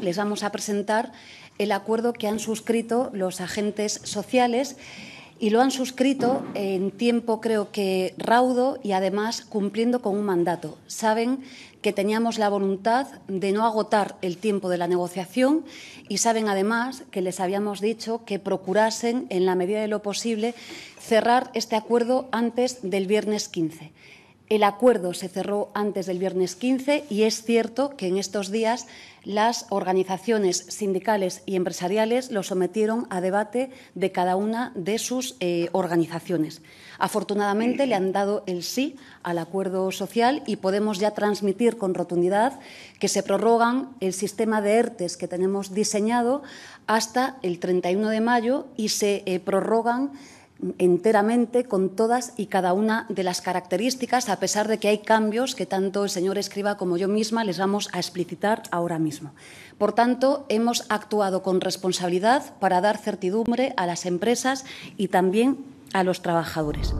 les vamos a presentar el acuerdo que han suscrito los agentes sociales y lo han suscrito en tiempo creo que raudo y además cumpliendo con un mandato. Saben que teníamos la voluntad de no agotar el tiempo de la negociación y saben además que les habíamos dicho que procurasen, en la medida de lo posible, cerrar este acuerdo antes del viernes 15. El acuerdo se cerró antes del viernes 15 y es cierto que en estos días las organizaciones sindicales y empresariales lo sometieron a debate de cada una de sus eh, organizaciones. Afortunadamente le han dado el sí al acuerdo social y podemos ya transmitir con rotundidad que se prorrogan el sistema de ERTES que tenemos diseñado hasta el 31 de mayo y se eh, prorrogan enteramente con todas y cada una de las características, a pesar de que hay cambios que tanto el señor Escriba como yo misma les vamos a explicitar ahora mismo. Por tanto, hemos actuado con responsabilidad para dar certidumbre a las empresas y también a los trabajadores.